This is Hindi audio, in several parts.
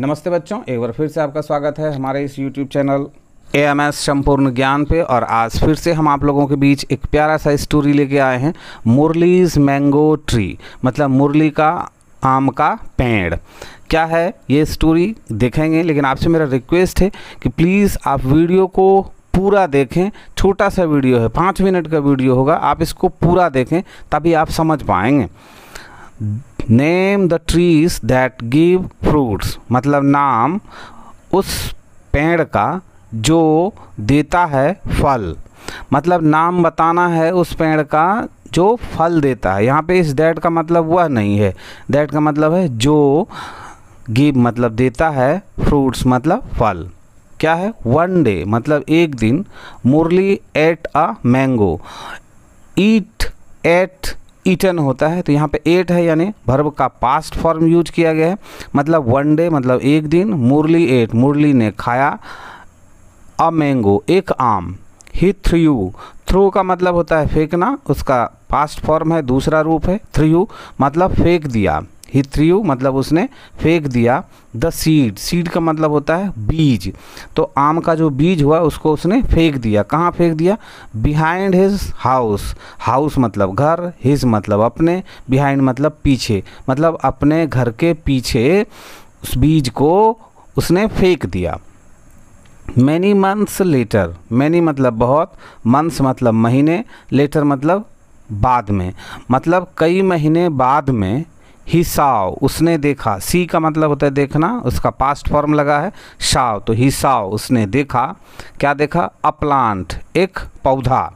नमस्ते बच्चों एक बार फिर से आपका स्वागत है हमारे इस YouTube channel A M S संपूर्ण ज्ञान पे और आज फिर से हम आप लोगों के बीच एक प्यारा सा स्टोरी लेके आए हैं मुरलीज मैंगो ट्री मतलब मुरली का आम का पेड़ क्या है ये स्टोरी देखेंगे लेकिन आपसे मेरा रिक्वेस्ट है कि प्लीज़ आप वीडियो को पूरा देखें छोटा सा वीडियो है पाँच मिनट का वीडियो होगा आप इसको पूरा देखें तभी आप समझ पाएंगे name the trees that give fruits मतलब नाम उस पेड़ का जो देता है फल मतलब नाम बताना है उस पेड़ का जो फल देता है यहाँ पे इस डैट का मतलब वह नहीं है डैट का मतलब है जो गिव मतलब देता है फ्रूट्स मतलब फल क्या है वन डे मतलब एक दिन Murali ate a mango eat ate eaten e होता है तो यहाँ पे एट है यानी भर्व का पास्ट फॉर्म यूज किया गया है मतलब वन डे मतलब एक दिन मुरली एट मुरली ने खाया अ मैंगो एक आम ही थ्रू थ्रू का मतलब होता है फेंकना उसका पास्ट फॉर्म है दूसरा रूप है थ्रू मतलब फेंक दिया ही थ्रू मतलब उसने फेंक दिया द सीड सीड का मतलब होता है बीज तो आम का जो बीज हुआ उसको उसने फेंक दिया कहाँ फेंक दिया बिहाइंड हिज हाउस हाउस मतलब घर हिज मतलब अपने बिहाइंड मतलब पीछे मतलब अपने घर के पीछे उस बीज को उसने फेंक दिया मैनी मंथ्स लेटर मैनी मतलब बहुत मंथ्स मतलब महीने लेटर मतलब बाद में मतलब कई महीने बाद में ही साव उसने देखा सी का मतलब होता है देखना उसका पास्ट फॉर्म लगा है साव तो ही साव उसने देखा क्या देखा अ प्लांट एक पौधा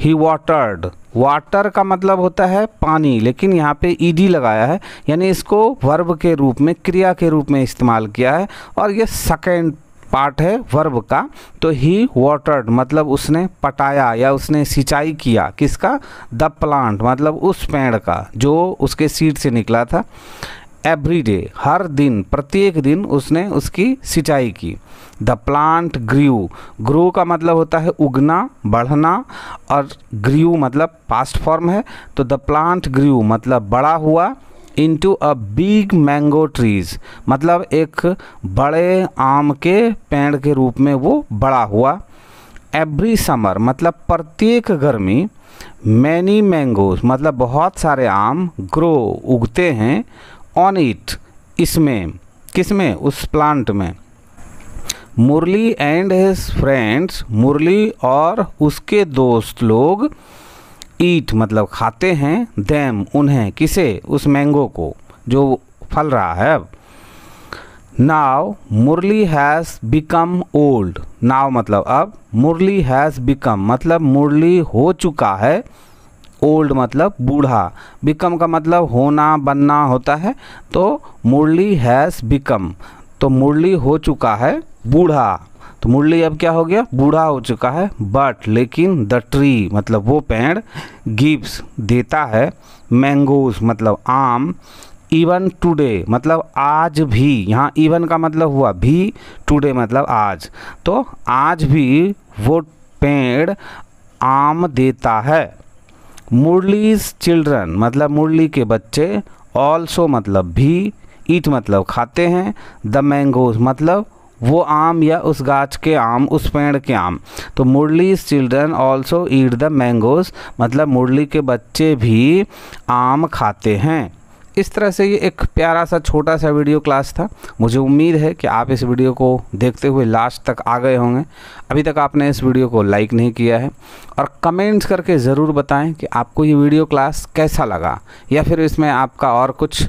ही वाटर्ड वाटर का मतलब होता है पानी लेकिन यहाँ पे ईडी लगाया है यानी इसको वर्ब के रूप में क्रिया के रूप में इस्तेमाल किया है और ये सेकेंड पार्ट है वर्ब का तो ही वाटर्ड मतलब उसने पटाया या उसने सिंचाई किया किसका द प्लांट मतलब उस पेड़ का जो उसके सीड से निकला था एवरी डे हर दिन प्रत्येक दिन उसने उसकी सिंचाई की द प्लांट ग्रीव ग्रो का मतलब होता है उगना बढ़ना और ग्रीव मतलब पास्ट फॉर्म है तो द प्लांट ग्रीव मतलब बड़ा हुआ into a big mango trees मतलब एक बड़े आम के पेड़ के रूप में वो बड़ा हुआ एवरी समर मतलब प्रत्येक गर्मी मैनी मैंगोज मतलब बहुत सारे आम ग्रो उगते हैं ऑन इट इसमें किसमें उस प्लांट में Murali and his friends Murali और उसके दोस्त लोग ईट मतलब खाते हैं दैम उन्हें किसे उस मैंगो को जो फल रहा है अब now Murali has become old now मतलब अब मुरली हैज़ बिकम मतलब मुरली हो चुका है ओल्ड मतलब बूढ़ा बिकम का मतलब होना बनना होता है तो मुरली हैज़ बिकम तो मुरली हो चुका है बूढ़ा तो मुरली अब क्या हो गया बूढ़ा हो चुका है बट लेकिन द ट्री मतलब वो पेड़ गिव्स देता है मैंगोस मतलब आम इवन टुडे मतलब आज भी यहाँ इवन का मतलब हुआ भी टुडे मतलब आज तो आज भी वो पेड़ आम देता है मुरलीज चिल्ड्रन मतलब मुरली के बच्चे ऑल्सो मतलब भी ईट मतलब खाते हैं द मैंगोज मतलब वो आम या उस गाछ के आम उस पेड़ के आम तो Murali's children also eat the mangoes मतलब मुरली के बच्चे भी आम खाते हैं इस तरह से ये एक प्यारा सा छोटा सा वीडियो क्लास था मुझे उम्मीद है कि आप इस वीडियो को देखते हुए लास्ट तक आ गए होंगे अभी तक आपने इस वीडियो को लाइक नहीं किया है और कमेंट्स करके ज़रूर बताएं कि आपको ये वीडियो क्लास कैसा लगा या फिर इसमें आपका और कुछ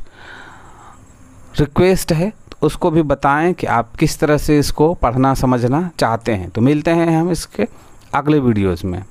रिक्वेस्ट है उसको भी बताएं कि आप किस तरह से इसको पढ़ना समझना चाहते हैं तो मिलते हैं हम इसके अगले वीडियोज़ में